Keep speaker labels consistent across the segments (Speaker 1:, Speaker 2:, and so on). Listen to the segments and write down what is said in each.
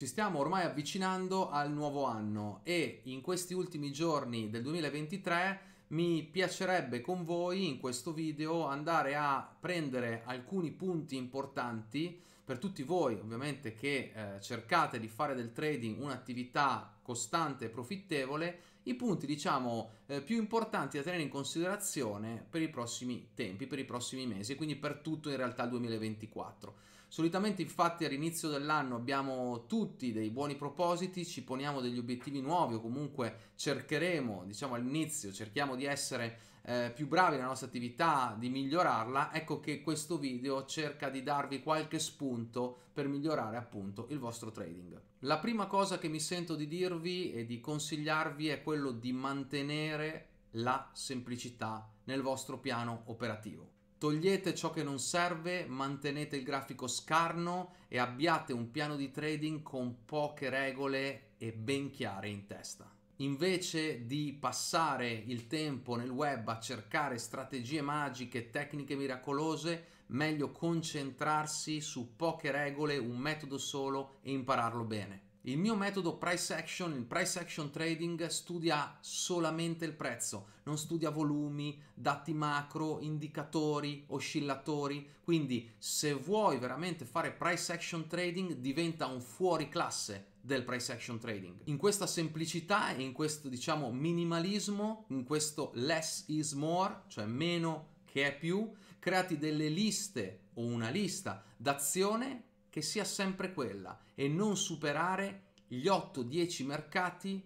Speaker 1: Ci stiamo ormai avvicinando al nuovo anno e in questi ultimi giorni del 2023 mi piacerebbe con voi in questo video andare a prendere alcuni punti importanti per tutti voi ovviamente che eh, cercate di fare del trading un'attività costante e profittevole i punti diciamo eh, più importanti da tenere in considerazione per i prossimi tempi per i prossimi mesi e quindi per tutto in realtà il 2024 Solitamente infatti all'inizio dell'anno abbiamo tutti dei buoni propositi, ci poniamo degli obiettivi nuovi o comunque cercheremo, diciamo all'inizio, cerchiamo di essere eh, più bravi nella nostra attività, di migliorarla, ecco che questo video cerca di darvi qualche spunto per migliorare appunto il vostro trading. La prima cosa che mi sento di dirvi e di consigliarvi è quello di mantenere la semplicità nel vostro piano operativo. Togliete ciò che non serve, mantenete il grafico scarno e abbiate un piano di trading con poche regole e ben chiare in testa. Invece di passare il tempo nel web a cercare strategie magiche, tecniche miracolose, meglio concentrarsi su poche regole, un metodo solo e impararlo bene. Il mio metodo price action, il price action trading, studia solamente il prezzo, non studia volumi, dati macro, indicatori, oscillatori. Quindi se vuoi veramente fare price action trading diventa un fuori classe del price action trading. In questa semplicità e in questo diciamo minimalismo, in questo less is more, cioè meno che è più, creati delle liste o una lista d'azione che sia sempre quella e non superare gli 8-10 mercati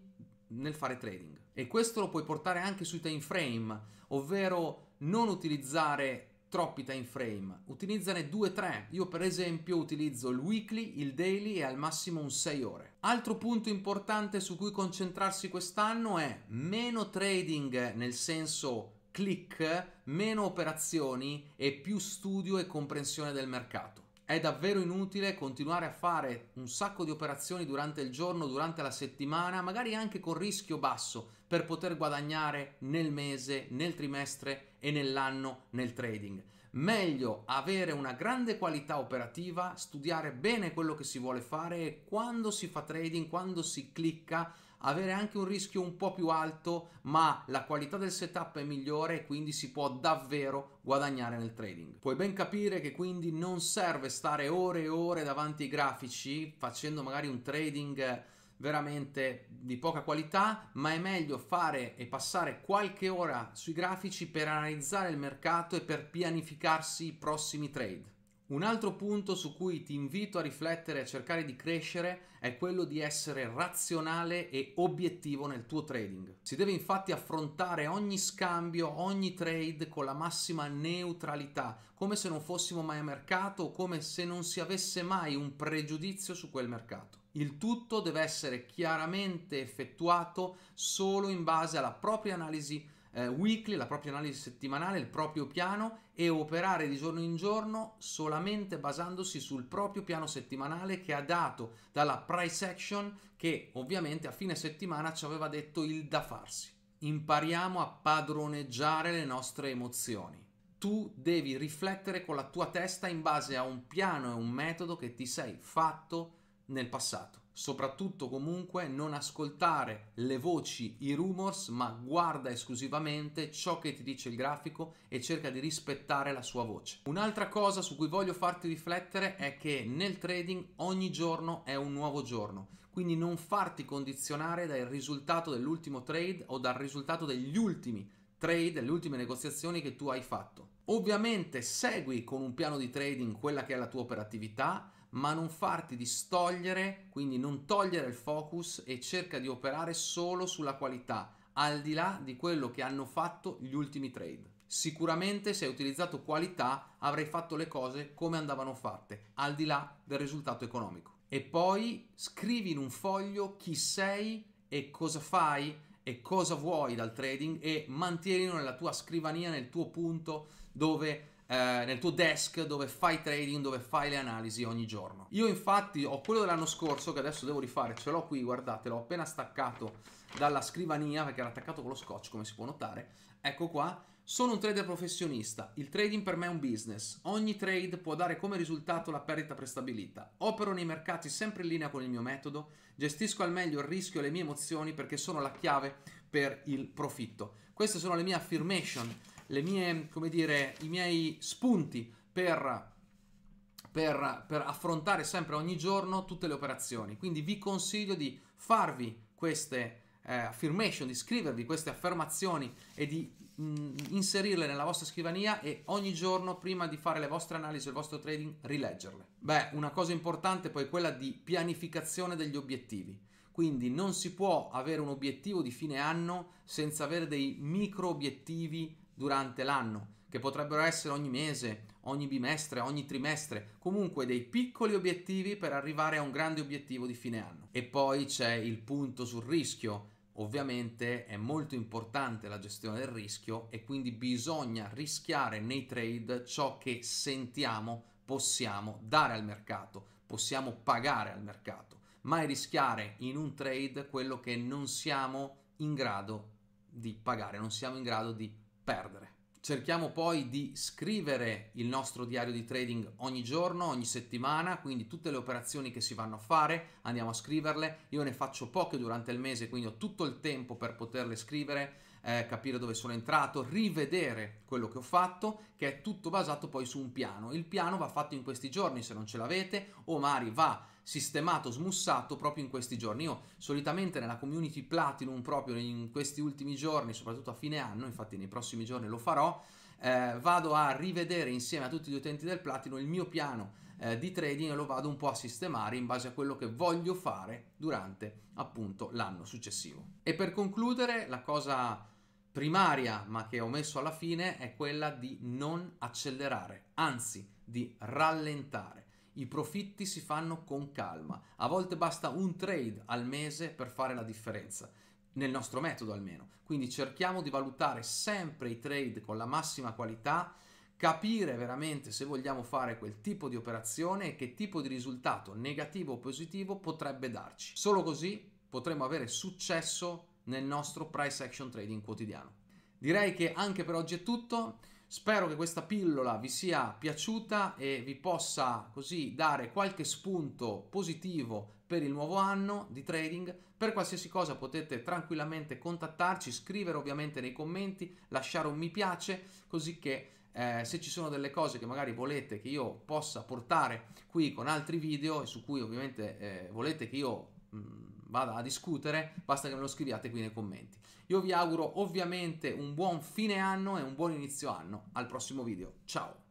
Speaker 1: nel fare trading. E questo lo puoi portare anche sui time frame, ovvero non utilizzare troppi time frame, utilizzane 2-3. Io per esempio utilizzo il weekly, il daily e al massimo un 6 ore. Altro punto importante su cui concentrarsi quest'anno è meno trading nel senso click, meno operazioni e più studio e comprensione del mercato è davvero inutile continuare a fare un sacco di operazioni durante il giorno, durante la settimana, magari anche con rischio basso, per poter guadagnare nel mese, nel trimestre e nell'anno nel trading. Meglio avere una grande qualità operativa, studiare bene quello che si vuole fare e quando si fa trading, quando si clicca, avere anche un rischio un po' più alto, ma la qualità del setup è migliore e quindi si può davvero guadagnare nel trading. Puoi ben capire che quindi non serve stare ore e ore davanti ai grafici facendo magari un trading veramente di poca qualità, ma è meglio fare e passare qualche ora sui grafici per analizzare il mercato e per pianificarsi i prossimi trade. Un altro punto su cui ti invito a riflettere e a cercare di crescere è quello di essere razionale e obiettivo nel tuo trading. Si deve infatti affrontare ogni scambio, ogni trade con la massima neutralità, come se non fossimo mai a mercato o come se non si avesse mai un pregiudizio su quel mercato. Il tutto deve essere chiaramente effettuato solo in base alla propria analisi eh, weekly, la propria analisi settimanale, il proprio piano e operare di giorno in giorno solamente basandosi sul proprio piano settimanale che ha dato dalla price action che ovviamente a fine settimana ci aveva detto il da farsi. Impariamo a padroneggiare le nostre emozioni. Tu devi riflettere con la tua testa in base a un piano e un metodo che ti sei fatto nel passato soprattutto comunque non ascoltare le voci, i rumors, ma guarda esclusivamente ciò che ti dice il grafico e cerca di rispettare la sua voce. Un'altra cosa su cui voglio farti riflettere è che nel trading ogni giorno è un nuovo giorno, quindi non farti condizionare dal risultato dell'ultimo trade o dal risultato degli ultimi trade, le ultime negoziazioni che tu hai fatto. Ovviamente segui con un piano di trading quella che è la tua operatività, ma non farti distogliere, quindi non togliere il focus e cerca di operare solo sulla qualità, al di là di quello che hanno fatto gli ultimi trade. Sicuramente se hai utilizzato qualità avrai fatto le cose come andavano fatte, al di là del risultato economico. E poi scrivi in un foglio chi sei e cosa fai e cosa vuoi dal trading e mantienilo nella tua scrivania, nel tuo punto dove eh, nel tuo desk dove fai trading, dove fai le analisi ogni giorno. Io infatti ho quello dell'anno scorso che adesso devo rifare, ce l'ho qui, guardate, l'ho appena staccato dalla scrivania perché era attaccato con lo scotch come si può notare, ecco qua, sono un trader professionista, il trading per me è un business, ogni trade può dare come risultato la perdita prestabilita, opero nei mercati sempre in linea con il mio metodo, gestisco al meglio il rischio e le mie emozioni perché sono la chiave per il profitto. Queste sono le mie affirmation mie, dire, i miei spunti per per, per, affrontare sempre ogni giorno tutte le operazioni. Quindi vi consiglio di farvi queste eh, affirmation, di scrivervi queste affermazioni e di mh, mm, inserirle nella vostra scrivania e ogni giorno prima di fare le vostre analisi, il vostro trading, rileggerle. Beh, una cosa importante poi è quella di pianificazione degli obiettivi. Quindi non si può avere un obiettivo di fine anno senza avere dei micro obiettivi durante l'anno, che potrebbero essere ogni mese, ogni bimestre, ogni trimestre, comunque dei piccoli obiettivi per arrivare a un grande obiettivo di fine anno. E poi c'è il punto sul rischio. Ovviamente è molto importante la gestione del rischio e quindi bisogna rischiare nei trade ciò che sentiamo possiamo dare al mercato, possiamo pagare al mercato, mai rischiare in un trade quello che non siamo in grado di pagare, non siamo in grado di perdere. Cerchiamo poi di scrivere il nostro diario di trading ogni giorno, ogni settimana, quindi tutte le operazioni che si vanno a fare andiamo a scriverle. Io ne faccio poche durante il mese, quindi ho tutto il tempo per poterle scrivere eh, capire dove sono entrato, rivedere quello che ho fatto, che è tutto basato poi su un piano. Il piano va fatto in questi giorni se non ce l'avete, o magari va sistemato, smussato proprio in questi giorni. Io solitamente nella community Platinum, proprio in questi ultimi giorni, soprattutto a fine anno, infatti nei prossimi giorni lo farò, eh, vado a rivedere insieme a tutti gli utenti del Platinum il mio piano eh, di trading e lo vado un po' a sistemare in base a quello che voglio fare durante appunto l'anno successivo. E per concludere, la cosa primaria, ma che ho messo alla fine, è quella di non accelerare, anzi di rallentare. I profitti si fanno con calma, a volte basta un trade al mese per fare la differenza, nel nostro metodo almeno. Quindi cerchiamo di valutare sempre i trade con la massima qualità, capire veramente se vogliamo fare quel tipo di operazione e che tipo di risultato negativo o positivo potrebbe darci. Solo così potremo avere successo nel nostro price action trading quotidiano. Direi che anche per oggi è tutto. Spero che questa pillola vi sia piaciuta e vi possa così dare qualche spunto positivo per il nuovo anno di trading. Per qualsiasi cosa potete tranquillamente contattarci, scrivere ovviamente nei commenti, lasciare un mi piace, così che eh, se ci sono delle cose che magari volete che io possa portare qui con altri video e su cui ovviamente eh, volete che io... Mh, mm, vada a discutere, basta che me lo scriviate qui nei commenti. Io vi auguro ovviamente un buon fine anno e un buon inizio anno. Al prossimo video, ciao!